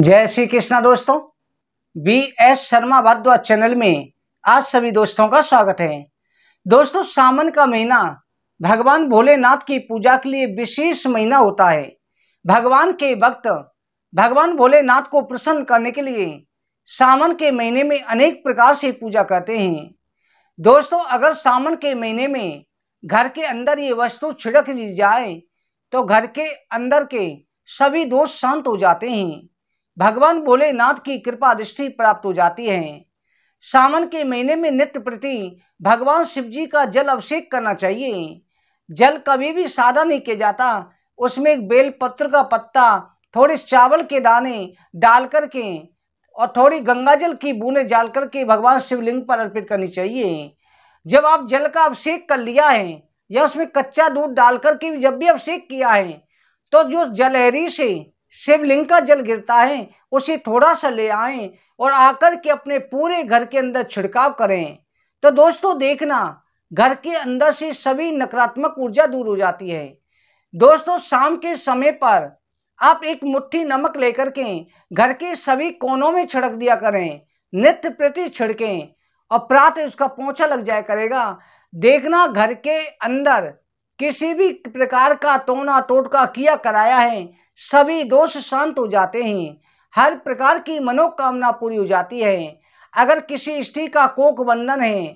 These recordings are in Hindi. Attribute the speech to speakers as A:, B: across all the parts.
A: जय श्री कृष्णा दोस्तों B S Sharma Bhardwaj channel में आज सभी दोस्तों का स्वागत है दोस्तों सावन का महीना भगवान भोलेनाथ की पूजा के लिए विशेष महीना होता है भगवान के भक्त भगवान भोलेनाथ को प्रसन्न करने के लिए सावन के महीने में अनेक प्रकार से पूजा करते हैं दोस्तों अगर सावन के महीने में घर के अंदर ये वस्तु छिड़क दी जाए तो घर के अंदर के सभी दोष शांत हो जाते हैं भगवान भोलेनाथ की कृपा दृष्टि प्राप्त हो जाती है सावन के महीने में नित्य प्रति भगवान शिव जी का जल अभिषेक करना चाहिए जल कभी भी सादा नहीं किया जाता उसमें एक बेल पत्र का पत्ता थोड़े चावल के दाने डाल करके और थोड़ी गंगा जल की बूंदे डाल करके भगवान शिवलिंग पर अर्पित करनी चाहिए जब आप जल का अभिषेक कर लिया है या उसमें कच्चा दूध डाल करके जब भी अभिषेक किया है तो जो जलहरी से शिवलिंग का जल गिरता है उसे थोड़ा सा ले आए और आकर के अपने पूरे घर के अंदर छिड़काव करें तो दोस्तों देखना घर के अंदर से सभी नकारात्मक ऊर्जा दूर हो जाती है दोस्तों शाम के समय पर आप एक मुट्ठी नमक लेकर के घर के सभी कोनों में छिड़क दिया करें नित्य प्रति छिड़कें और प्रातः उसका पोछा लग जाया करेगा देखना घर के अंदर किसी भी प्रकार का तोना टोटका किया कराया है सभी दोष शांत हो जाते हैं हर प्रकार की मनोकामना पूरी हो जाती है अगर किसी स्त्री का कोक बंधन है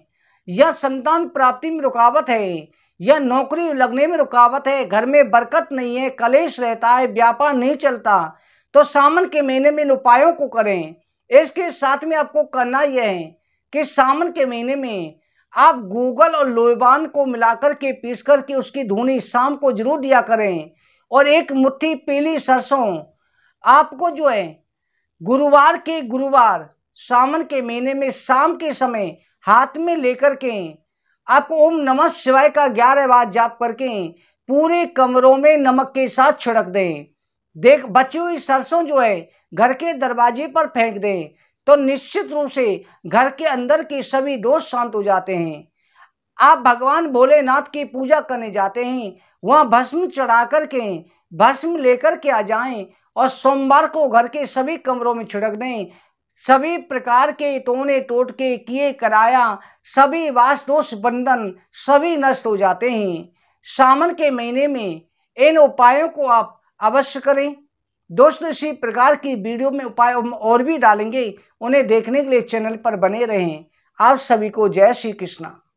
A: या संतान प्राप्ति में रुकावट है या नौकरी लगने में रुकावट है घर में बरकत नहीं है कलेश रहता है व्यापार नहीं चलता तो सावन के महीने में इन उपायों को करें इसके साथ में आपको करना यह है कि सावन के महीने में आप गूगल और लोबान को मिलाकर के पीस करके उसकी धुनी शाम को जरूर दिया करें और एक मुट्ठी पीली सरसों आपको जो है गुरुवार के गुरुवार सावन के महीने में शाम के समय हाथ में लेकर के आप ओम नमः शिवाय का ग्यारह बार जाप करके पूरे कमरों में नमक के साथ छिड़क दें देख बची हुई सरसों जो है घर के दरवाजे पर फेंक दें तो निश्चित रूप से घर के अंदर के सभी दोष शांत हो जाते हैं आप भगवान भोलेनाथ की पूजा करने जाते हैं वहाँ भस्म चढ़ा कर के भस्म लेकर के आ जाएं और सोमवार को घर के सभी कमरों में छिड़क दें सभी प्रकार के टोने टोटके किए कराया सभी वासदोष बंधन सभी नष्ट हो जाते हैं सावन के महीने में इन उपायों को आप अवश्य करें दोस्तों इसी प्रकार की वीडियो में उपाय और भी डालेंगे उन्हें देखने के लिए चैनल पर बने रहें आप सभी को जय श्री कृष्णा